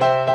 thank you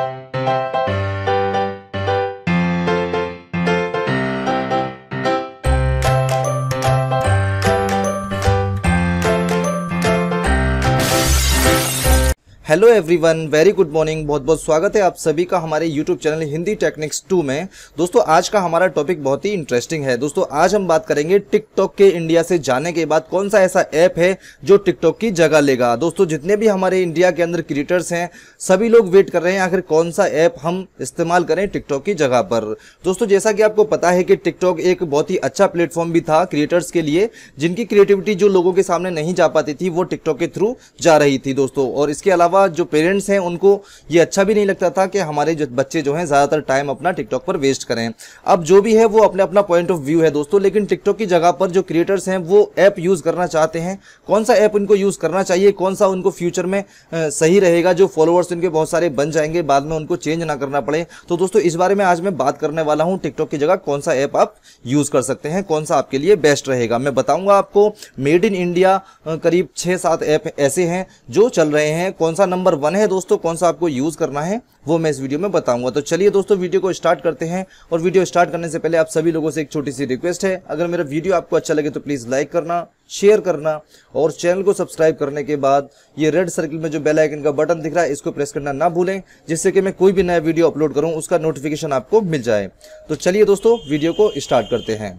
hello everyone very good morning बहुत बहुत स्वागत है आप सभी का हमारे YouTube channel Hindi techniques two में दोस्तों आज का हमारा टॉपिक बहुत ही इंटरेस्टिंग है दोस्तों आज हम बात करेंगे टिकटॉक के इंडिया से जाने के बाद कौन सा ऐसा ऐप है जो टिकटॉक की जगह लेगा दोस्तों जितने भी हमारे इंडिया के अंदर क्रिएटर्स हैं सभी लोग वेट कर रहे हैं आखिर कौन सा ऐप हम इस्तेमाल करें टिकटॉक की जगह पर दोस्तों जैसा कि आपको पता है कि टिकटॉक एक बहुत ही अच्छा प्लेटफॉर्म भी था क्रिएटर्स के लिए जिनकी क्रिएटिविटी जो लोगों के सामने नहीं जा पाती थी वो टिकटॉक के थ्रू जा रही थी दोस्तों और इसके अलावा अलावा जो पेरेंट्स हैं उनको ये अच्छा भी नहीं लगता था कि हमारे जो बच्चे जो हैं ज़्यादातर टाइम अपना टिकटॉक पर वेस्ट करें अब जो भी है वो अपने अपना पॉइंट ऑफ व्यू है दोस्तों लेकिन टिकटॉक की जगह पर जो क्रिएटर्स हैं वो ऐप यूज़ करना चाहते हैं कौन सा ऐप उनको यूज़ करना चाहिए कौन सा उनको फ्यूचर में सही रहेगा जो फॉलोअर्स उनके बहुत सारे बन जाएंगे बाद में उनको चेंज ना करना पड़े तो दोस्तों इस बारे में आज मैं बात करने वाला हूँ टिकटॉक की जगह कौन सा ऐप आप यूज़ कर सकते हैं कौन सा आपके लिए बेस्ट रहेगा मैं बताऊँगा आपको मेड इन इंडिया करीब छः सात ऐप ऐसे हैं जो चल रहे हैं कौन सा नंबर वन है दोस्तों कौन सा आपको यूज़ करना है वो मैं इस वीडियो में बताऊंगा तो चलिए दोस्तों वीडियो को स्टार्ट करते हैं और वीडियो स्टार्ट करने से पहले आप सभी लोगों से एक छोटी सी रिक्वेस्ट है अगर मेरा वीडियो आपको अच्छा लगे तो प्लीज़ लाइक करना शेयर करना और चैनल को सब्सक्राइब करने के बाद ये रेड सर्किल में जो बेल आइकन का बटन दिख रहा है इसको प्रेस करना ना भूलें जिससे कि मैं कोई भी नया वीडियो अपलोड करूं उसका नोटिफिकेशन आपको मिल जाए तो चलिए दोस्तों वीडियो को स्टार्ट करते हैं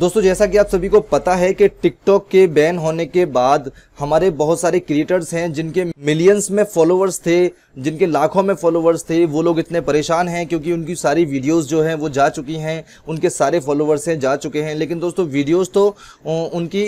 दोस्तों जैसा कि आप सभी को पता है कि टिकटॉक के बैन होने के बाद हमारे बहुत सारे क्रिएटर्स हैं जिनके मिलियंस में फॉलोअर्स थे जिनके लाखों में फॉलोअर्स थे वो लोग इतने परेशान हैं क्योंकि उनकी सारी वीडियोस जो हैं वो जा चुकी हैं उनके सारे फॉलोवर्स हैं जा चुके हैं लेकिन दोस्तों वीडियोस तो उनकी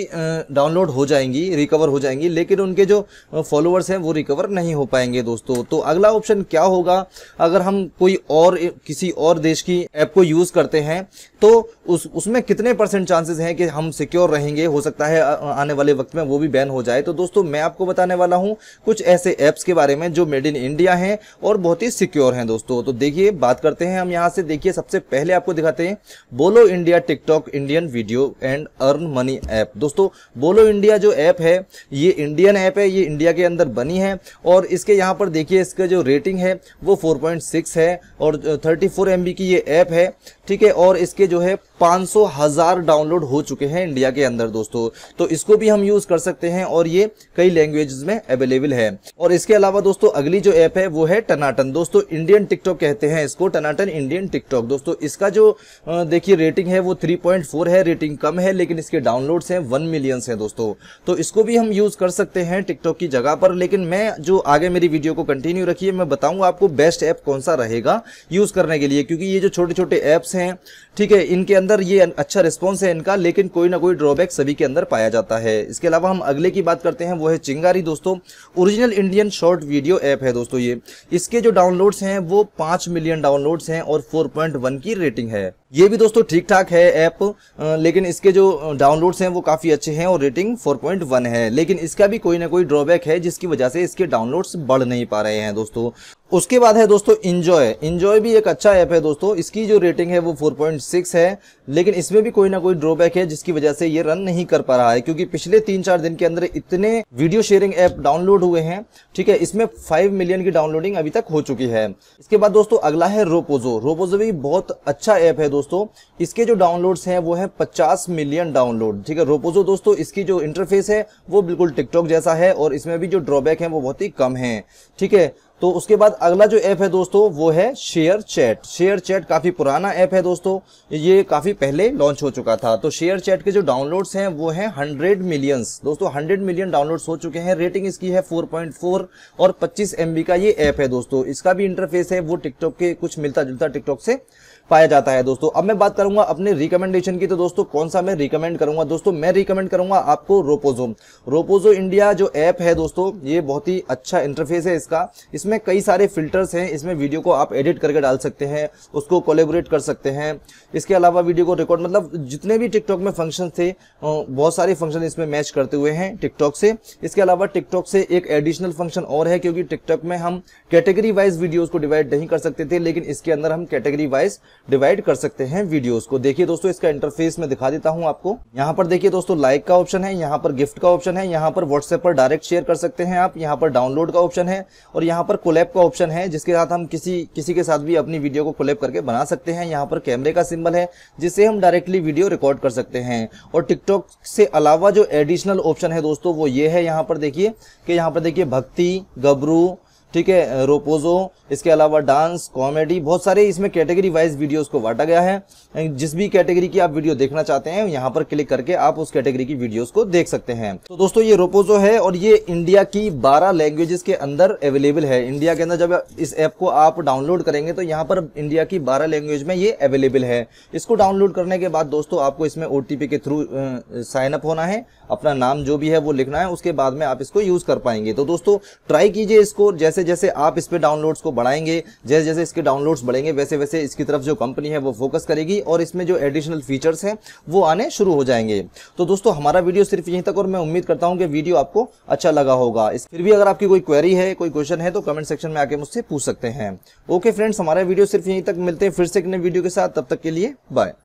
डाउनलोड हो जाएंगी रिकवर हो जाएंगी लेकिन उनके जो फॉलोअर्स हैं वो रिकवर नहीं हो पाएंगे दोस्तों तो अगला ऑप्शन क्या होगा अगर हम कोई और किसी और देश की ऐप को यूज़ करते हैं तो उस उसमें कितने परसेंट परसेंट चांसेस हैं कि हम सिक्योर रहेंगे हो सकता है आने वाले वक्त में वो भी बैन हो जाए तो दोस्तों मैं आपको बताने वाला हूँ कुछ ऐसे ऐप्स के बारे में जो मेड इन इंडिया हैं और बहुत ही सिक्योर हैं दोस्तों तो देखिए बात करते हैं हम यहाँ से देखिए सबसे पहले आपको दिखाते हैं Bolo India TikTok Indian video and earn money app दोस्तों बोलो इंडिया जो ऐप है ये इंडियन ऐप है ये इंडिया के अंदर बनी है और इसके यहाँ पर देखिए इसका जो रेटिंग है वो 4.6 है और 34 फोर की ये ऐप है ठीक है और इसके जो है 500 हज़ार डाउनलोड हो चुके हैं इंडिया के अंदर दोस्तों तो इसको भी हम यूज़ कर सकते हैं और ये कई लैंग्वेज में अवेलेबल है और इसके अलावा दोस्तों अगली जो ऐप है वो है टनाटन दोस्तों इंडियन टिकटॉक कहते हैं इसको टनाटन इंडियन टिकटॉक दोस्तों इसका जो देखिए रेटिंग है वो 3.4 है रेटिंग कम है लेकिन इसके डाउनलोड्स हैं वन मिलियंस हैं दोस्तों तो इसको भी हम यूज़ कर सकते हैं टिकटॉक की जगह पर लेकिन मैं जो आगे मेरी वीडियो को कंटिन्यू रखिए मैं बताऊंगा आपको बेस्ट ऐप कौन सा रहेगा यूज़ करने के लिए क्योंकि ये जो छोटे छोटे ऐप्स हैं ठीक है इनके अंदर अंदर ये अच्छा रिस्पॉन्स है इनका लेकिन कोई ना कोई ड्रॉबैक सभी के अंदर पाया जाता है इसके अलावा हम अगले की बात करते हैं वो है चिंगारी दोस्तों original Indian short video app है दोस्तों ये इसके जो डाउनलोड्स हैं वो पाँच मिलियन डाउनलोड्स हैं और फोर की रेटिंग है ये भी दोस्तों ठीक ठाक है ऐप लेकिन इसके जो डाउनलोड्स हैं वो काफ़ी अच्छे हैं और रेटिंग 4.1 है लेकिन इसका भी कोई ना कोई ड्रॉबैक है जिसकी वजह से इसके डाउनलोड्स बढ़ नहीं पा रहे हैं दोस्तों उसके बाद है दोस्तों इन्जॉय इन्जॉय भी एक अच्छा ऐप है दोस्तों इसकी जो रेटिंग है वो 4.6 है लेकिन इसमें भी कोई ना कोई ड्रॉबैक है जिसकी वजह से ये रन नहीं कर पा रहा है क्योंकि पिछले तीन चार दिन के अंदर इतने वीडियो शेयरिंग ऐप डाउनलोड हुए हैं ठीक है इसमें 5 मिलियन की डाउनलोडिंग अभी तक हो चुकी है इसके बाद दोस्तों अगला है रोपोजो रोपोजो भी बहुत अच्छा ऐप है दोस्तों दोस्तों इसके जो डाउनलोड्स हैं वो है 50 मिलियन डाउनलोड ठीक है रोपोजो दोस्तों इसकी जो इंटरफेस है वो बिल्कुल टिकटॉक जैसा है और इसमें भी जो ड्रॉबैक है वो बहुत ही कम है ठीक है तो उसके बाद अगला जो ऐप है दोस्तों वो है शेयर चैट शेयर चैट काफ़ी पुराना ऐप है दोस्तों ये काफ़ी पहले लॉन्च हो चुका था तो शेयर चैट के जो डाउनलोड्स हैं वो हैं 100 मिलियंस दोस्तों 100 मिलियन डाउनलोड्स हो चुके हैं रेटिंग इसकी है 4.4 और 25 एमबी का ये ऐप है दोस्तों इसका भी इंटरफेस है वो टिकटॉक के कुछ मिलता जुलता टिकटॉक से पाया जाता है दोस्तों अब मैं बात करूंगा अपने रिकमेंडेशन की तो दोस्तों कौन सा मैं रिकमेंड करूंगा दोस्तों मैं रिकमेंड करूंगा आपको रोपोजो रोपोजो इंडिया जो ऐप है दोस्तों ये बहुत ही अच्छा इंटरफेस है इसका इसमें कई सारे फिल्टर्स हैं इसमें वीडियो को आप एडिट करके डाल सकते हैं उसको कोलेबोरेट कर सकते हैं इसके अलावा वीडियो को रिकॉर्ड मतलब जितने भी टिकटॉक में फंक्शन थे बहुत सारे फंक्शन इसमें मैच करते हुए हैं टिकटॉक से इसके अलावा टिकटॉक से एक एडिशनल फंक्शन और है क्योंकि टिकटॉक में हम कैटेगरी वाइज वीडियो को डिवाइड नहीं कर सकते थे लेकिन इसके अंदर हम कैटेगरी वाइज डिवाइड कर सकते हैं वीडियोस को देखिए दोस्तों इसका इंटरफेस में दिखा देता हूं आपको यहाँ पर देखिए दोस्तों लाइक का ऑप्शन है यहाँ पर गिफ्ट का ऑप्शन है यहाँ पर व्हाट्सएप पर डायरेक्ट शेयर कर सकते हैं आप यहाँ पर डाउनलोड का ऑप्शन है और यहाँ पर कोलैप का ऑप्शन है जिसके साथ हम किसी किसी के साथ भी अपनी वीडियो को कोलेप करके बना सकते हैं यहाँ पर कैमरे का सिम्बल है जिससे हम डायरेक्टली वीडियो रिकॉर्ड कर सकते हैं और टिकटॉक से अलावा जो एडिशनल ऑप्शन है दोस्तों वो ये है यहाँ पर देखिए कि यहाँ पर देखिए भक्ति गबरू ठीक है रोपोजो इसके अलावा डांस कॉमेडी बहुत सारे इसमें कैटेगरी वाइज वीडियोस को बांटा गया है जिस भी कैटेगरी की आप वीडियो देखना चाहते हैं यहाँ पर क्लिक करके आप उस कैटेगरी की वीडियोस को देख सकते हैं तो दोस्तों ये रोपोजो है और ये इंडिया की 12 लैंग्वेजेस के अंदर अवेलेबल है इंडिया के अंदर जब इस ऐप को आप डाउनलोड करेंगे तो यहाँ पर इंडिया की बारह लैंग्वेज में ये अवेलेबल है इसको डाउनलोड करने के बाद दोस्तों आपको इसमें ओ के थ्रू साइन अप होना है अपना नाम जो भी है वो लिखना है उसके बाद में आप इसको यूज कर पाएंगे तो दोस्तों ट्राई कीजिए इसको जैसे जैसे आप इस पर डाउनलोड्स को बढ़ाएंगे जैसे जैसे इसके डाउनलोड्स बढ़ेंगे वैसे वैसे इसकी तरफ जो कंपनी है वो फोकस करेगी और इसमें जो एडिशनल फीचर्स हैं वो आने शुरू हो जाएंगे तो दोस्तों हमारा वीडियो सिर्फ यहीं तक और मैं उम्मीद करता हूँ कि वीडियो आपको अच्छा लगा होगा इस फिर भी अगर आपकी कोई क्वेरी है कोई क्वेश्चन है तो कमेंट सेक्शन में आके मुझसे पूछ सकते हैं ओके फ्रेंड्स हमारा वीडियो सिर्फ यहीं तक मिलते हैं फिर से एक नए वीडियो के साथ तब तक के लिए बाय